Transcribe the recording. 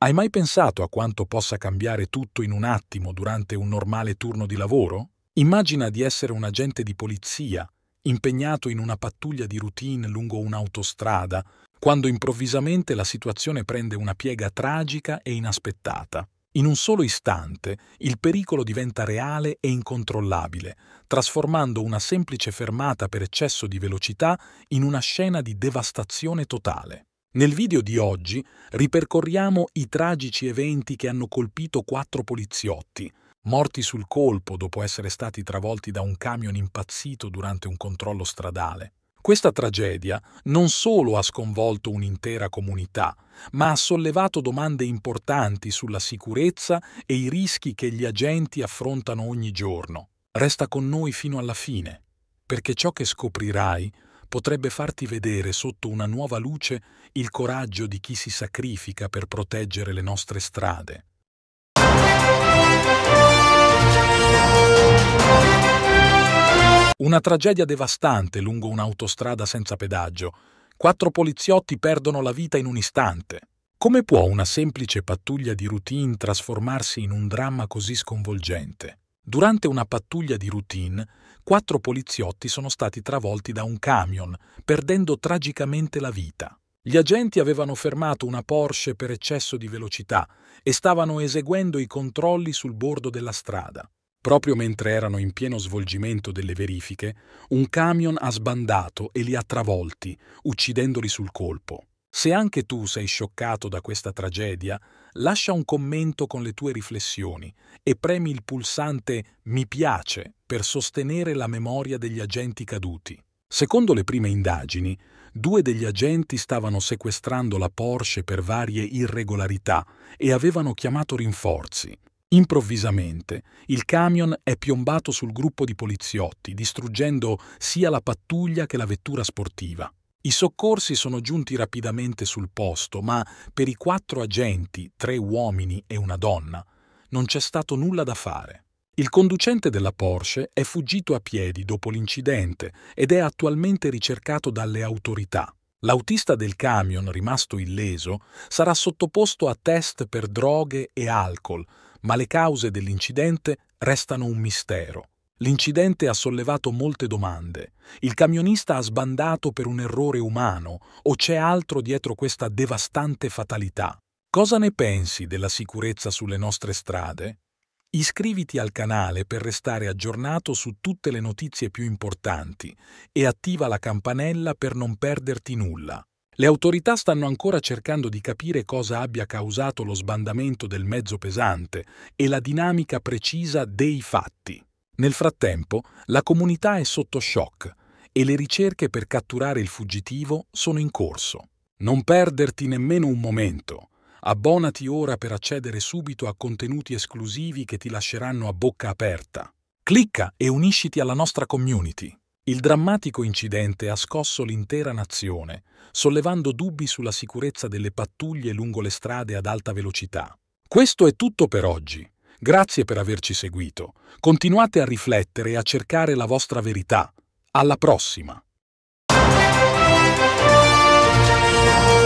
Hai mai pensato a quanto possa cambiare tutto in un attimo durante un normale turno di lavoro? Immagina di essere un agente di polizia impegnato in una pattuglia di routine lungo un'autostrada, quando improvvisamente la situazione prende una piega tragica e inaspettata. In un solo istante il pericolo diventa reale e incontrollabile, trasformando una semplice fermata per eccesso di velocità in una scena di devastazione totale. Nel video di oggi ripercorriamo i tragici eventi che hanno colpito quattro poliziotti, morti sul colpo dopo essere stati travolti da un camion impazzito durante un controllo stradale. Questa tragedia non solo ha sconvolto un'intera comunità, ma ha sollevato domande importanti sulla sicurezza e i rischi che gli agenti affrontano ogni giorno. Resta con noi fino alla fine, perché ciò che scoprirai potrebbe farti vedere sotto una nuova luce il coraggio di chi si sacrifica per proteggere le nostre strade. Una tragedia devastante lungo un'autostrada senza pedaggio. Quattro poliziotti perdono la vita in un istante. Come può una semplice pattuglia di routine trasformarsi in un dramma così sconvolgente? Durante una pattuglia di routine, quattro poliziotti sono stati travolti da un camion, perdendo tragicamente la vita. Gli agenti avevano fermato una Porsche per eccesso di velocità e stavano eseguendo i controlli sul bordo della strada. Proprio mentre erano in pieno svolgimento delle verifiche, un camion ha sbandato e li ha travolti, uccidendoli sul colpo. Se anche tu sei scioccato da questa tragedia, lascia un commento con le tue riflessioni e premi il pulsante Mi piace per sostenere la memoria degli agenti caduti. Secondo le prime indagini, due degli agenti stavano sequestrando la Porsche per varie irregolarità e avevano chiamato rinforzi. Improvvisamente il camion è piombato sul gruppo di poliziotti, distruggendo sia la pattuglia che la vettura sportiva. I soccorsi sono giunti rapidamente sul posto, ma per i quattro agenti, tre uomini e una donna, non c'è stato nulla da fare. Il conducente della Porsche è fuggito a piedi dopo l'incidente ed è attualmente ricercato dalle autorità. L'autista del camion, rimasto illeso, sarà sottoposto a test per droghe e alcol, ma le cause dell'incidente restano un mistero. L'incidente ha sollevato molte domande. Il camionista ha sbandato per un errore umano o c'è altro dietro questa devastante fatalità? Cosa ne pensi della sicurezza sulle nostre strade? Iscriviti al canale per restare aggiornato su tutte le notizie più importanti e attiva la campanella per non perderti nulla. Le autorità stanno ancora cercando di capire cosa abbia causato lo sbandamento del mezzo pesante e la dinamica precisa dei fatti. Nel frattempo, la comunità è sotto shock e le ricerche per catturare il fuggitivo sono in corso. Non perderti nemmeno un momento. Abbonati ora per accedere subito a contenuti esclusivi che ti lasceranno a bocca aperta. Clicca e unisciti alla nostra community. Il drammatico incidente ha scosso l'intera nazione, sollevando dubbi sulla sicurezza delle pattuglie lungo le strade ad alta velocità. Questo è tutto per oggi. Grazie per averci seguito. Continuate a riflettere e a cercare la vostra verità. Alla prossima!